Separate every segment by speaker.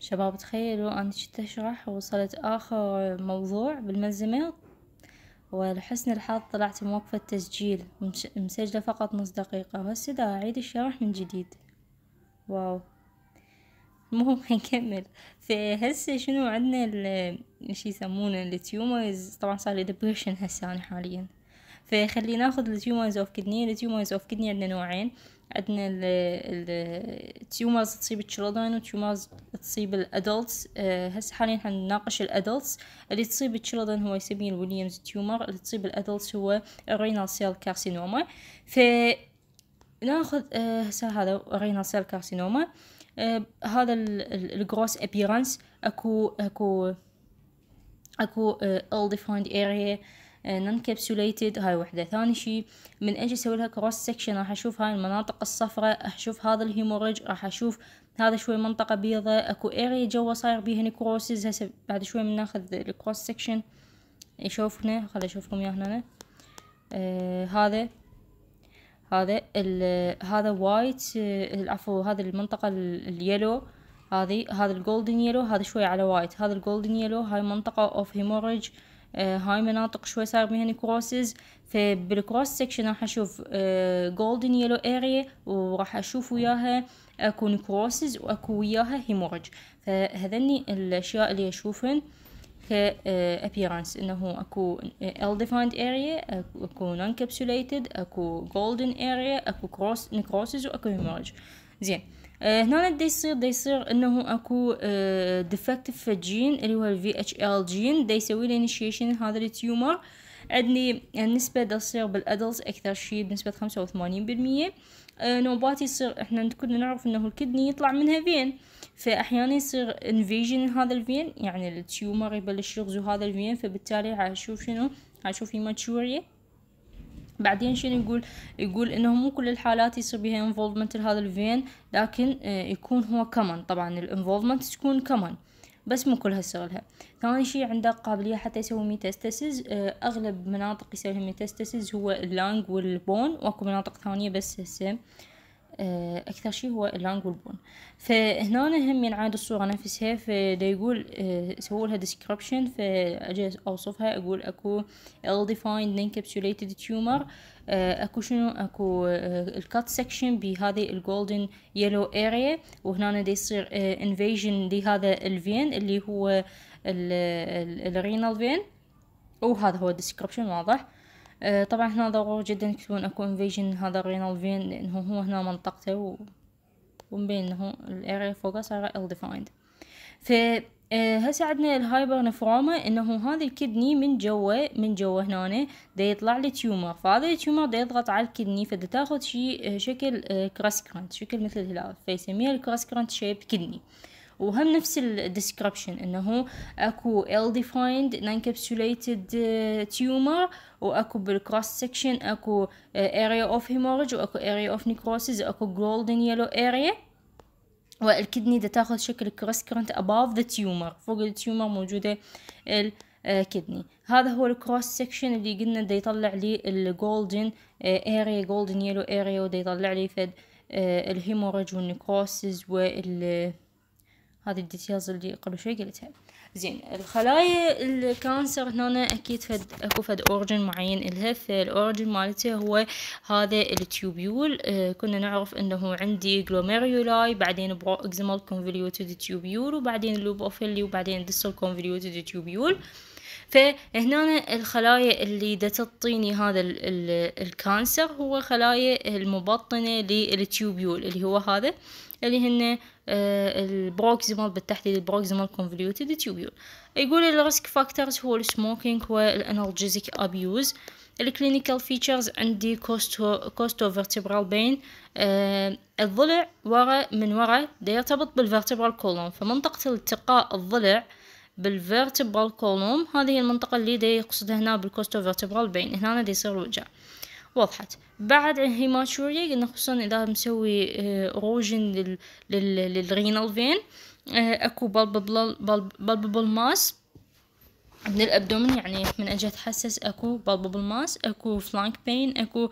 Speaker 1: شباب تخيلوا أنا كنت أشرح ووصلت آخر موضوع بالملزمة ولحسن الحظ طلعت موقفة تسجيل مسجلة فقط نص دقيقة بس إذا أعيد الشرح من جديد واو المهم حنكمل فهسه شنو عندنا الشي يسمونه التيومرز طبعا صار لي دبريشن هسه أنا حاليا فخلينا ناخذ التيومرز اوف كدني التيومرز اوف كدني عندنا نوعين عندنا التيومرز تصيب التشيلدرن وتيومرز تصيب الادلتس آه، هسه حاليا حنناقش الادلتس اللي تصيب التشيلدرن هو يسميه الويليامز تيومر اللي تصيب الادلتس هو الرينال سيل كارسينوما ف ناخذ هسه هذا رينال سيل كارسينوما هذا الجروس ابيرانس اكو اكو اكو ال ديفايند اريا آه، non-capsulated هاي وحدة ثاني شي من اجي اسوي لها كروس section راح اشوف هاي المناطق الصفراء راح اشوف هذا الهيموريج راح اشوف هذا شوي منطقة بيضة اكو اريا جوا صاير بيها نكروسز هسه بعد شوي بناخذ الكروس section يشوفنا خل اشوفكم اياه هنا آه هذا هذا ال هذا وايت العفو آه، هذا المنطقة اليلو هذه هذا الجولدن يلو هذا شوي على وايت هذا الجولدن يلو هاي منطقة اوف هيموريج آه، هاي مناطق شوي صار بيها نيكروسز فبالكروس سكشن راح اشوف جولدن يلو اريا وراح اشوف وياها اكو نيكروسز واكو وياها هيمورج فهذني الاشياء اللي اشوفهن ابيرانس انه اكو ال ديفايند اريا اكو نون كابسوليتد اكو جولدن اريا اكو كروس نيكروسز واكو هيمورج زين آه، هنا دا يصير دا يصير انه اكو ديفكتيف آه، جين اللي هو الفي اتش ال جين دا يسوي لي انيشيشن هذا التيومر عندني النسبة دا تصير بالادلز اكثر شي بنسبة خمسة وثمانين بالمية نوبات آه، يصير احنا كنا نعرف انه الكدني يطلع منها فين فاحيانا يصير انفيجن هذا الفين يعني التيومر يبلش يغزو هذا الفين فبالتالي حاشوف شنو حاشوف هيماتشوريا بعدين شنو يقول يقول انه مو كل الحالات يصير بها involvement لهذا الفين لكن آه، يكون هو كمان طبعا الانفولفمنت تكون كمان بس مو كلها سهلها ثاني شيء عنده قابلية حتى يسوي ميتاستاسيز آه، اغلب مناطق يسوي لها ميتاستاسيز هو اللانج والبون واكو مناطق ثانية بس هسه آه، أكثر شيء هو اللانج والبون فهنا هم ينعاد الصورة نفسها فدا يقول آه، سووا لها ديسكربشن فأجي أوصفها أقول أكو ill defined encapsulated tumor آه، أكو شنو أكو الكات سكشن بهذه الجولدن يلو اريا وهنا دا يصير انفيجن لهذا الفين اللي هو الرينال فين وهذا هو الديسكربشن واضح آه، طبعا هنا ضروري جدا تكتبون اكو انفيجن هذا الرينال فين لانه هو هنا منطقته ومبين انه الاريا فوقه صار ال ديفايند ف آه، هسه عندنا الهايبر نفروما انه هذا الكدني من جوا من جوا هنا دا يطلع لي تيومر فهذا التيومر دا يضغط على الكدني فدا تاخذ شي آه، شكل كراس كرانت شكل مثل الهلال فيسميه الكراس كرانت شيب كدني آه وهم نفس الديسكربشن انه اكو ال ديفايند انكابسوليتد تيومر واكو بالكروس سكشن اكو اريا اوف هيمورج واكو اريا اوف نيكروسيس واكو جولدن يلو اريا والكدني دا تاخذ شكل كروس كرنت اباف ذا تيومر فوق التيومر موجوده الكدني آه، هذا هو الكروس سكشن اللي قلنا دا يطلع لي الجولدن اريا جولدن يلو اريا ودا يطلع لي فد آه، الهيموريج والنيكروسز وال هذه الديتيلز اللي قبل شوي قلتها زين الخلايا الكانسر هنا اكيد فد اكو فد اورجن معين الها فالاورجن مالته هو هذا التيوبيول آه كنا نعرف انه عندي جلوميريولاي بعدين برو اكزيمال كونفوليوتد تيوبيول وبعدين لوب اوفيلي وبعدين ديسل كونفوليوتد تيوبيول فهنا الخلايا اللي دا تعطيني هذا ال ال الكانسر هو خلايا المبطنة للتيوبيول اللي هو هذا اللي هن آه، البروكسيمال بالتحديد البروكسيمال كونفوليوتد تيوبيول يقول الريسك فاكتورز هو السموكينج والانالجيزيك ابيوز الكلينيكال فيتشرز عندي كوستو كوستو فيرتبرال بين الضلع ورا من ورا ده يرتبط بالفيرتبرال كولون فمنطقة التقاء الضلع بالvertebral كولوم هذه المنطقة اللي دي يقصد هنا بالكوستو بالكوستوفرتبرال بين هنا دي يصير الوجع وضحت بعد الهيماتوريا قلنا خصوصا إذا مسوي روجن آه، للرينال فين آه، أكو بالببل ماس من الابدومين يعني من اجي اتحسس اكو بالببل ماس اكو فلانك بين اكو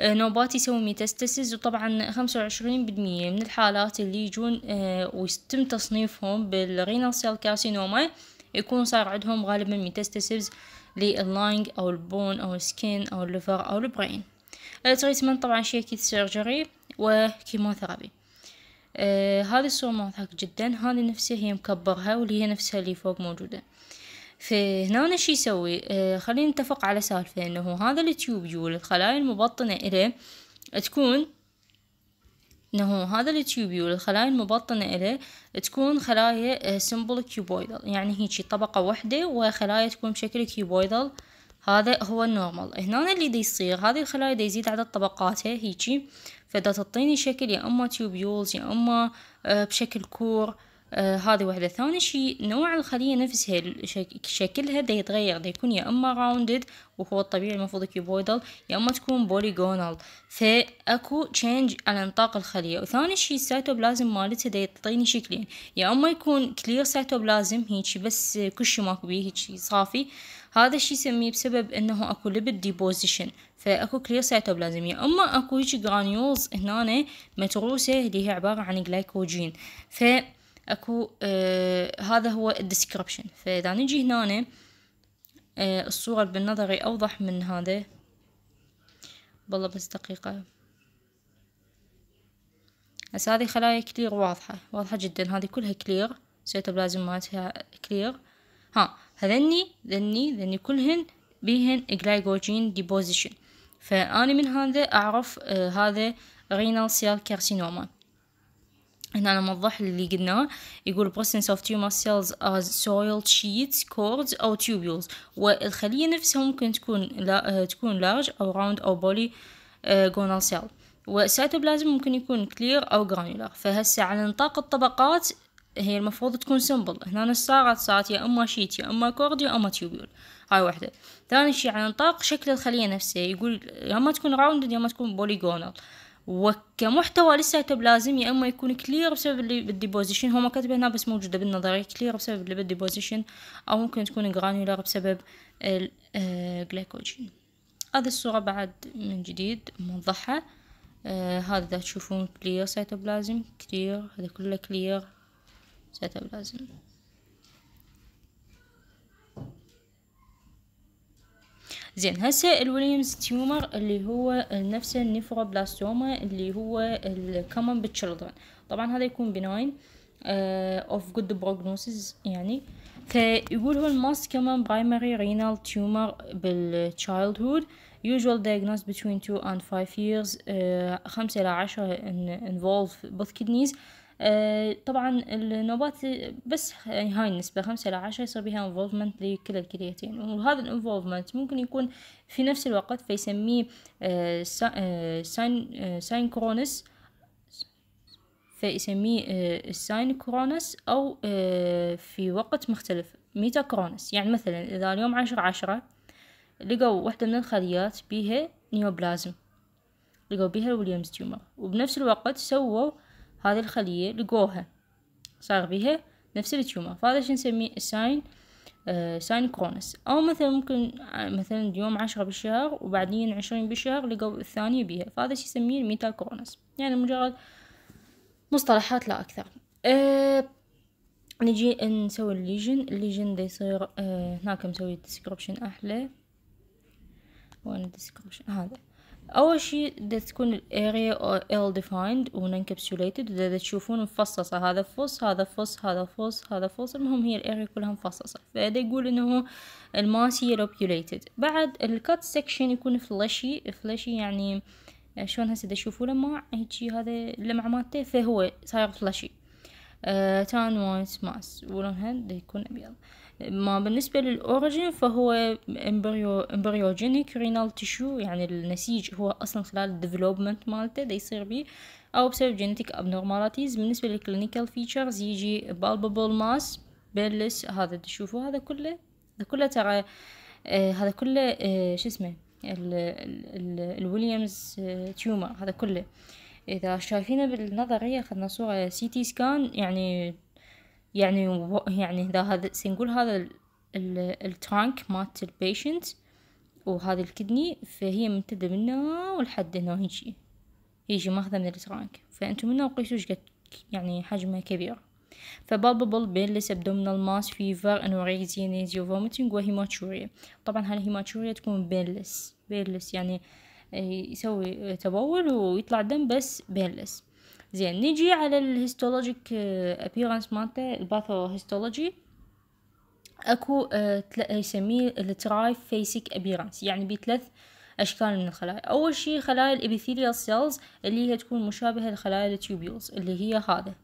Speaker 1: نوبات آه، يسوي ميتاستاسيز وطبعا خمسة وعشرين بالمية من الحالات اللي يجون آه، ويتم تصنيفهم بالرينال سيل كارسينوما يكون صار عندهم غالبا ميتاستاسيز لللانج او البون او السكين او الليفر او البرين التريتمنت طبعا شي اكيد سيرجري وكيموثيرابي آه، هذه الصورة مضحك جدا هذه نفسها هي مكبرها واللي هي نفسها اللي فوق موجودة فهنا أنا شي يسوي آه خلينا نتفق على سالفة انه هذا التيوبيول الخلايا المبطنة إله تكون انه هذا التيوبيول الخلايا المبطنة إله تكون خلايا سمبل آه، كيوبويدل يعني هيجي طبقة واحدة وخلايا تكون بشكل كيوبويدل هذا هو النورمال هنا اللي دي يصير هذه الخلايا دي يزيد عدد طبقاتها هيجي فدا تعطيني شكل يا اما تيوبيولز يا اما آه، بشكل كور آه، هذه واحدة ثاني شيء نوع الخلية نفسها شكلها دا يتغير دا يكون يا اما راوندد وهو الطبيعي المفروض كيوبويدل يا اما تكون بوليجونال فاكو تشينج على نطاق الخلية وثاني شيء السيتوبلازم مالتها دا يعطيني شكلين يا اما يكون كلير سيتوبلازم هيجي بس كل شيء ماكو بيه هيجي صافي هذا الشيء يسميه بسبب انه اكو ليبيد ديبوزيشن فاكو كلير سيتوبلازم يا اما اكو هيجي جرانيولز هنا متروسه اللي هي عباره عن جلايكوجين ف اكو آه هذا هو الديسكربشن فاذا نجي هنا آه الصورة بالنظري اوضح من هذا بالله بس دقيقة هسه هذه خلايا كلير واضحة واضحة جدا هذه كلها كلير سيتوبلازم مالتها كلير ها هذني ذني ذني كلهن بيهن جلايكوجين ديبوزيشن فاني من هذا أعرف آه هذا رينال سيل كارسينوما هنا أنا موضح اللي قلناه يقول بروسنس اوف تيومر سيلز از سويل sheets, كوردز أو tubules والخلية نفسها ممكن تكون لا تكون لارج أو راوند أو بولي جونال سيل والسيتوبلازم ممكن يكون كلير أو جرانولار فهسه على نطاق الطبقات هي المفروض تكون سمبل هنا صارت صارت يا اما شيت يا اما كورد يا اما تيوبيول هاي واحدة ثاني شي على نطاق شكل الخلية نفسها يقول يا اما تكون راوند يا اما تكون بوليجونال وكمحتوى لساته لازم يا اما يكون كلير بسبب اللي بالديبوزيشن هو ما كاتبه هنا بس موجوده بالنظريه كلير بسبب اللي بالديبوزيشن او ممكن تكون جرانيولار بسبب الجليكوجين آه، هذه الصوره بعد من جديد موضحه آه هذا تشوفون كلير سيتوبلازم كلير هذا كله كلير سيتوبلازم زين هسه الويليامز تيومر اللي هو نفسه النيفروبلاستوما اللي هو الكومن بالتشلدرن طبعا هذا يكون بناين اوف جود بروجنوسيس يعني فيقول هو الماست كومن برايمري رينال تيومر بالتشايلدهود هود usual diagnosed between 2 and 5 years uh, آه، 5 إلى 10 involve both kidneys آه، طبعا النوبات بس يعني هاي النسبة خمسة إلى عشرة يصير بها انفولفمنت لكل الكليتين وهذا الانفولفمنت ممكن يكون في نفس الوقت فيسميه آه، آه، ساين ساين كرونس فيسميه ساين كرونس أو في وقت مختلف ميتا كرونس يعني مثلا إذا اليوم عشرة عشرة لقوا واحدة من الخليات بيها نيوبلازم لقوا بيها الويليامز تيومر وبنفس الوقت سووا هذه الخلية لقوها صار بيها نفس التيومر فهذا شو نسميه الساين آه، ساين كرونس او مثلا ممكن آه، مثلا يوم عشرة بالشهر وبعدين عشرين بالشهر لقوا الثانية بيها فهذا شو يسميه الميتا كرونس يعني مجرد مصطلحات لا اكثر أه نجي نسوي الليجن الليجن دا يصير أه هناك مسوي ديسكربشن احلى وين الديسكربشن هذا اول شيء ده تكون الاريا ill defined و encapsulated ده تشوفون مفصصة هذا فص هذا فص هذا فص هذا فص المهم هي الاريا كلها مفصصة فده يقول انه الماس هي lobulated بعد الكات section يكون فلشي فلشي يعني شلون هسه تشوفوا لمع هيجي هذا اللمع مالته فهو صاير فلشي uh, تان وايت ماس ولونها يكون ابيض ما بالنسبة للأوريجين فهو امبريوجينيك رينال تيشو يعني النسيج هو أصلا خلال الديفلوبمنت مالته دا يصير بيه أو بسبب جينيتيك abnormalities بالنسبة للكلينيكال فيتشرز يجي بالبابل ماس بلس هذا تشوفوا هذا كله هذا كله ترى آه، هذا كله آه، شو اسمه الويليامز تيومر آه، هذا كله اذا شايفينه بالنظريه اخذنا صوره سي تي سكان يعني يعني يعني اذا هذا سنقول هذا التانك مات البيشنت وهذا الكدني فهي ممتدة من هنا ولحد هنا هيجي يجي ماخذة من التانك فانتم هنا قيسوا قد يعني حجمها كبير فبالبل لس ابدومينال ماس فيفر انوريكزيا نيزيو فوميتنج وهيماتوريا طبعا هالهيماتوريا تكون بينلس بينلس يعني آه، يسوي تبول ويطلع دم بس بينلس زين نجي على الهيستولوجيك ابيرانس آه، مالته الباثو هيستولوجي اكو آه، يسميه التراي فيسيك ابيرانس يعني بثلاث اشكال من الخلايا اول شيء خلايا الابيثيليال سيلز اللي هي تكون مشابهه لخلايا التيوبيولز اللي هي هذا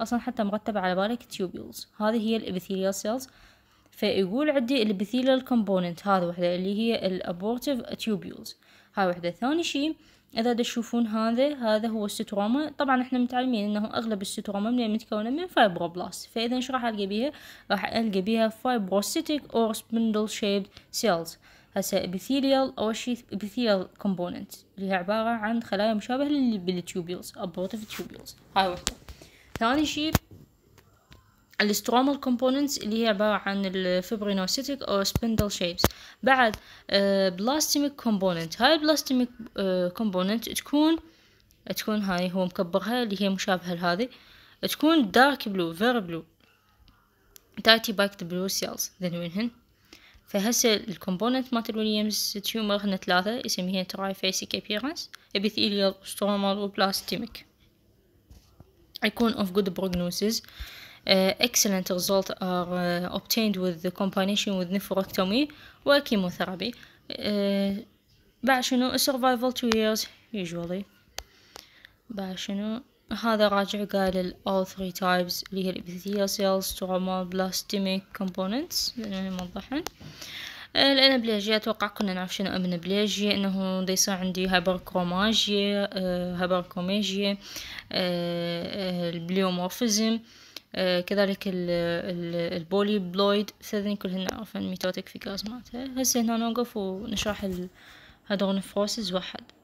Speaker 1: اصلا حتى مرتب على بالك تيوبيولز هذه هي الابيثيليال سيلز فيقول عندي الابيثيليال كومبوننت هذا وحده اللي هي الابورتيف تيوبيولز هاي وحده ثاني شيء اذا تشوفون هذا هذا هو الستروما طبعا احنا متعلمين انه اغلب الستروما من متكونه من فايبروبلاست فاذا ايش راح القى بيها راح القى بيها فايبروسيتيك اور سبندل شيبد سيلز هسه ابيثيليال او شيء ابيثيليال كومبوننت اللي هي عباره عن خلايا مشابهه بالتيوبيلز ابورتيف تيوبيلز هاي وحده ثاني شيء الاسترومال كومبوننتس اللي هي عبارة عن الفيبرينوسيتيك أو سبندل شيبس بعد بلاستيميك آه، كومبوننت هاي البلاستيميك آه، كومبوننت تكون تكون هاي هو مكبرها اللي هي مشابهة لهذه تكون دارك بلو فير بلو تاتي باكت بلو سيلز ذن وينهن فهسه الكومبوننت مالت الويليامز تيومر هن ثلاثة اسمها تراي فيسيك ابييرنس ابيثيليال سترومال وبلاستيميك يكون اوف جود prognosis Uh, excellent results are uh, obtained with the combination with nephrectomy or chemotherapy. بعد شنو survival two years usually بعد شنو هذا راجع قال ال all three types اللي هي epithelial cells trauma blastemic components لأنه موضحن الانابليجيا اتوقع كنا نعرف شنو انابليجيا انه دا يصير عندي هابركروماجيا هابركروميجيا البليومورفيزم آه، كذلك البولي بلويد ثلاثين كلهن عفوا ميتوتك في مالتها هسه هنا نوقف ونشرح هدول الفوسز واحد